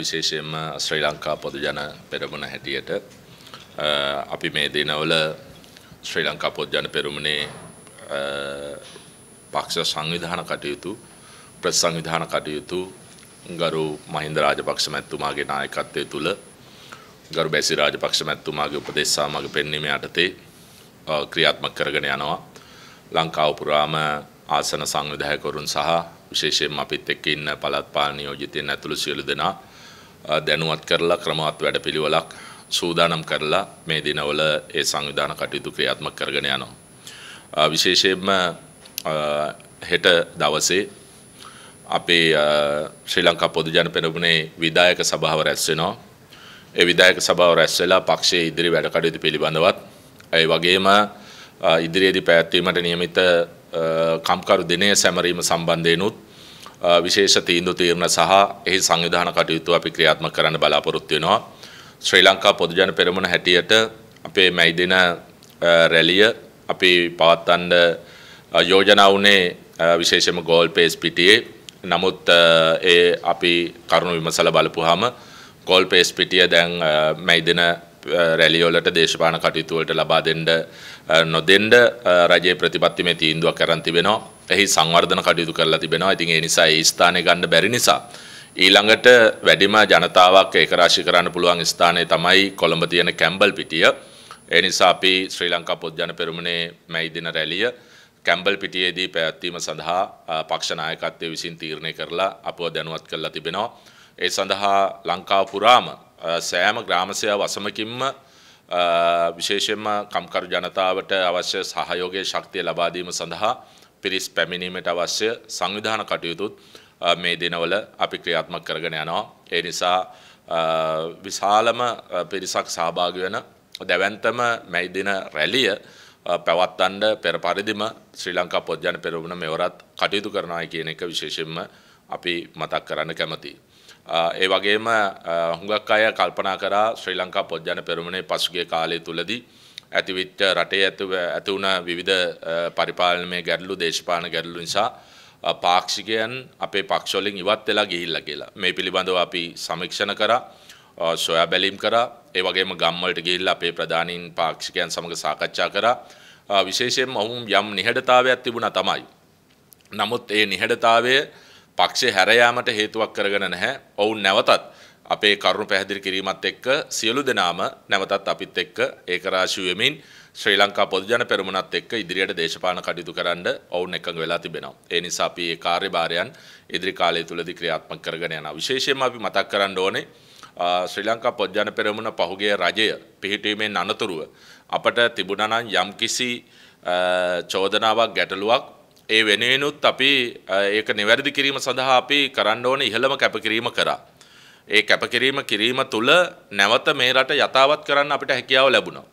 විශේෂයෙන්ම ශ්‍රී ලංකා පොදුජන පෙරමුණ හැටියට අපි මේ දිනවල ශ්‍රී ලංකා පොදුජන පෙරමුණේ පක්ෂ සංවිධාන කටයුතු ප්‍රතිසංවිධාන කටයුතු ගරු මහින්ද රාජපක්ෂ මැතිතුමාගේ නායකත්වය තුළ ගරු බැසිරි රාජපක්ෂ මැතිතුමාගේ උපදෙස් සමග පෙන්වීම යටතේ ක්‍රියාත්මක කරගෙන යනවා ලංකාව පුරාම ආසන සංවිධායකවරුන් සහ විශේෂයෙන් අපිත් එක්ක ඉන්න පළාත් පාලන නියෝජිතයන් ඇතුළු සියලු දෙනා දැනුවත් කරලා ක්‍රමාත් වැඩපිළිවෙලක් සූදානම් කරලා මේ දිනවල ඒ සංවිධාන කටයුතු ක්‍රියාත්මක කරගෙන යනවා. විශේෂයෙන්ම හෙට දවසේ අපේ ශ්‍රී ලංකා පොදු ජන පෙරමුණේ විධායක සභාව රැස් වෙනවා. ඒ විධායක සභාව රැස් වෙලා පක්ෂයේ ඉදිරි වැඩ කටයුතු පිළිබඳවත් ඒ වගේම ඉදිරියේදී පැවැත්වීමට නියමිත කම්කරු දිනය සැමරීම සම්බන්ධයෙන්ුත් විශේෂ තීන්දු තීරණ සහ එහි සංවිධාන කටයුතු අපි ක්‍රියාත්මක කරන්න බලාපොරොත්තු වෙනවා. ශ්‍රී ලංකා පොදුජන පෙරමුණ හැටියට අපේ මැයිදෙන රැලිය අපි පවත්වන්න යෝජනා වුණේ විශේෂම ගෝල් පේස් පිටියේ. නමුත් ඒ අපි කරුණු විමසලා බලපුවාම ගෝල් පේස් පිටිය දැන් මැයිදෙන රැලියෝලට දේශපාන කටයුතු වලට ලබා දෙන්න නොදෙන්න රජයේ ප්‍රතිපත්තිමේ තීන්දුවක් කරන් තිබෙනවා. එහි සංවර්ධන කටයුතු කරලා තිබෙනවා. ඉතින් ඒ නිසා ඒ ස්ථානය ගන්න බැරි නිසා ඊළඟට වැඩිම ජනතාවක් ඒකරාශී කරන්න පුළුවන් ස්ථානය තමයි කොළඹ තියෙන කැම්බල් පිටිය. ඒ නිසා අපි ශ්‍රී ලංකා පොත්ජන පෙරමුණේ මැයි දින රැළිය කැම්බල් පිටියේදී පැවැත්වීම සඳහා පක්ෂ නායකත්වය විසින් තීරණය කරලා අපව දැනුවත් කරලා තිබෙනවා. ඒ සඳහා ලංකාව පුරාම සෑම ග්‍රාමසය වසමකින්ම විශේෂයෙන්ම කම්කරු ජනතාවට අවශ්‍ය සහයෝගයේ ශක්තිය ලබා දීම සඳහා පිරිස් පැමිණීමට අවශ්‍ය සංවිධාන කටයුතුත් මේ දිනවල අපි ක්‍රියාත්මක කරගෙන යනවා. ඒ නිසා විශාලම පිරිසක් සහභාගි වෙන දැවැන්තම මේ දින රැළිය පැවැත්වන්න පෙර පරිදිම ශ්‍රී ලංකා පොත්ජන පෙරමුණ මෙවරත් කටයුතු කරනවා කියන එක විශේෂයෙන්ම අපි මතක් කරන්න කැමතියි. ඒ වගේම හුඟක් අය කල්පනා කරා ශ්‍රී ලංකා පොත්ජන පෙරමුණේ පසුගිය කාලය තුලදී ඇතිවිච්ච රටේ ඇතු ඇති වුණ විවිධ පරිපාලනමය ගැටලු දේශපාන ගැටලු නිසා පාක්ෂිකයන් අපේ පක්ෂොලින් ඉවත් වෙලා ගිහිල්ලා කියලා. මේ පිළිබඳව අපි සමීක්ෂණ කරා සොයා බැලීම් කරා ඒ වගේම ගම්වලට ගිහිල්ලා අපේ ප්‍රධානීන් පාක්ෂිකයන් සමග සාකච්ඡා කරා විශේෂයෙන්ම ඔවුන් යම් නිහඬතාවයක් තිබුණා තමයි. නමුත් ඒ නිහඬතාවය පක්ෂේ හැරයාමට හේතුවක් කරගෙන නැහැ. ඔවුන් නැවතත් අපේ කරුණු පැහැදිලි කිරීමත් එක්ක සියලු දෙනාම නැවතත් අපිත් එක්ක ඒකරාශී වෙමින් ශ්‍රී ලංකා පොදුජන පෙරමුණත් එක්ක ඉදිරියට දේශපාලන කටයුතු කරන්න ඔවුන් එකඟ වෙලා තිබෙනවා. ඒ නිසා අපි මේ කාර්යභාරයන් ඉදිරි කාලය තුලදී ක්‍රියාත්මක කරගෙන යනවා. විශේෂයෙන්ම අපි මතක් කරන්න ඕනේ ශ්‍රී ලංකා පොදුජන පෙරමුණ පහුගිය රජය පිහිටීමෙන් අනතුරුව අපට තිබුණා නම් යම්කිසි චෝදනාවක් ගැටලුවක් ඒ වෙනුවෙනුත් අපි ඒක නිවැරදි කිරීම සඳහා අපි කරන්න ඕනේ ඉහළම කැපකිරීම කරා. ඒ කැපකිරීම කිරීම තුළ නැවත මේ රට යථාවත් කරන්න අපිට හැකියාව ලැබුණා.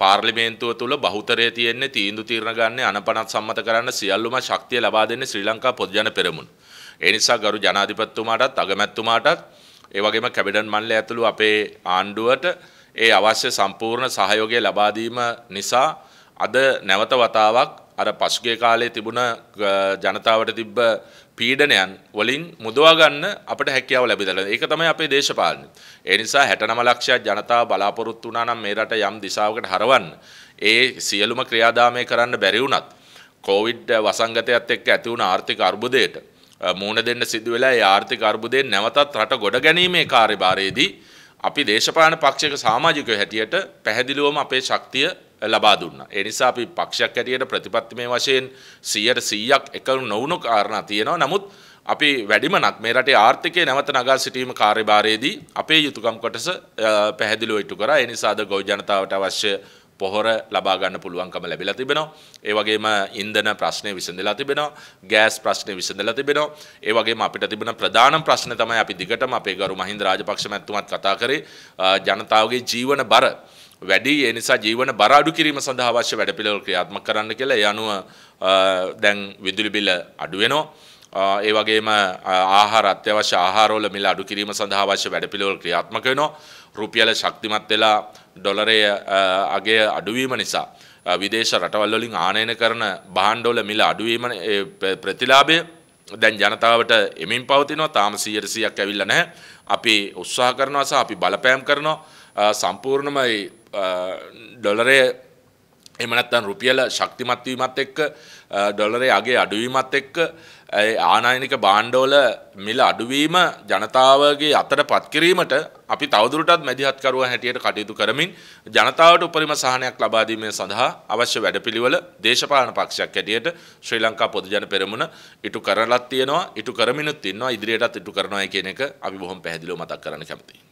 පාර්ලිමේන්තුව තුළ බහුතරයේ තියෙන්නේ තීන්දුව తీරන ගන්න අනපනත් සම්මත කරන්න සියල්ලම ශක්තිය ලබා දෙන්නේ ශ්‍රී ලංකා පොදුජන පෙරමුණ. ඒ නිසා ගරු ජනාධිපතිතුමාටත් අගමැතිතුමාටත් ඒ වගේම කැබිනට් මණ්ඩලය ඇතුළු අපේ ආණ්ඩුවට ඒ අවශ්‍ය සම්පූර්ණ සහයෝගය ලබා නිසා අද නැවත වතාවක් අර පසුගේ කාලේ තිබුණ ජනතාවට තිබ්බ පීඩනයන් වලින් මුදවා ගන්න අපට හැකියාව ලැබිලා ඒක තමයි අපේ දේශපාලනය. ඒ නිසා 69 ලක්ෂයක් ජනතාව බලාපොරොත්තු වුණා නම් මේ රට යම් දිශාවකට හරවන්න ඒ සියලුම ක්‍රියාදාමය කරන්න බැරි වුණත් කොවිඩ් වසංගතයත් එක්ක ඇති වුණ ආර්ථික අර්බුදයට මූණ දෙන්න සිදු වෙලා ඒ ආර්ථික අර්බුදයෙන් නැවතත් රට ගොඩ ගැනීමේ කාර්යභාරයේදී අපි දේශපාලන පක්ෂයක සමාජිකයෝ හැටියට පැහැදිලිවම අපේ ශක්තිය ලබා දුන්නා. ඒ නිසා අපි පක්ෂයක් හැටියට ප්‍රතිපත්තිමය වශයෙන් 100%ක් එකඟ නොවුණු කාරණා තියෙනවා. නමුත් අපි වැඩිමනක් මේ රටේ ආර්ථිකය නැවත නගා සිටීම කාර්යභාරයේදී අපේ යුතුයකම් කොටස පැහැදිලිව ඉටු කරා. ඒ නිසාද ගොවි ජනතාවට අවශ්‍ය පොහොර ලබා ගන්න පුළුවන්කම ලැබිලා තිබෙනවා. ඒ වගේම ඉන්ධන ප්‍රශ්නේ විසඳලා තිබෙනවා. ගෑස් ප්‍රශ්නේ විසඳලා තිබෙනවා. ඒ වගේම අපිට තිබෙන ප්‍රධානම ප්‍රශ්න තමයි අපි දිගටම අපේ ගරු මහින්ද රාජපක්ෂ මැතිතුමත් කතා කරේ ජනතාවගේ ජීවන බර වැඩි ඒ නිසා ජීවන බර අඩු කිරීම සඳහා අවශ්‍ය වැඩපිළිවෙළ ක්‍රියාත්මක කරන්න කියලා ඒ අනුව දැන් විදුලි බිල අඩු වෙනවා. ඒ වගේම ආහාර අත්‍යවශ්‍ය ආහාරවල මිල අඩු කිරීම සඳහා අවශ්‍ය වැඩපිළිවෙළ ක්‍රියාත්මක වෙනවා. රුපියල ශක්තිමත් වෙලා ඩොලරය අගේ අඩුවීම නිසා විදේශ රටවල් වලින් ආනයන කරන භාණ්ඩවල මිල අඩුවීම ප්‍රතිලාභය දැන් ජනතාවට එමින් පවතිනවා තාම 100%ක් ඇවිල්ලා නැහැ. අපි උත්සාහ කරනවා සහ අපි බලපෑම් කරනවා සම්පූර්ණම ඩොලරය එහෙම නැත්නම් රුපියල ශක්තිමත් වීමත් එක්ක ඩොලරේ අගේ අඩුවීමත් එක්ක ආනායනික බාණ්ඩෝල මිල අඩුවීම ජනතාවගේ අතට පත්කිරීමට අපි තවදුරටත් මැදිහත්කරුව හැටියට කටයුතු කරමින් ජනතාවට උපරිම සහනයක් ලබා දීමේ සඳහා අවශ්‍ය වැඩපිළිවෙල දේශපාලන පක්ෂයක් හැටියට ශ්‍රී ලංකා පොදුජන පෙරමුණ ඉටු කරලත් තියෙනවා ඉටු කරමිනුත් ඉන්නවා ඉදිරියටත් ඉටු කරනවා කියන එක අපි බොහොම පැහැදිලිව මතක් කරන්න කැමතියි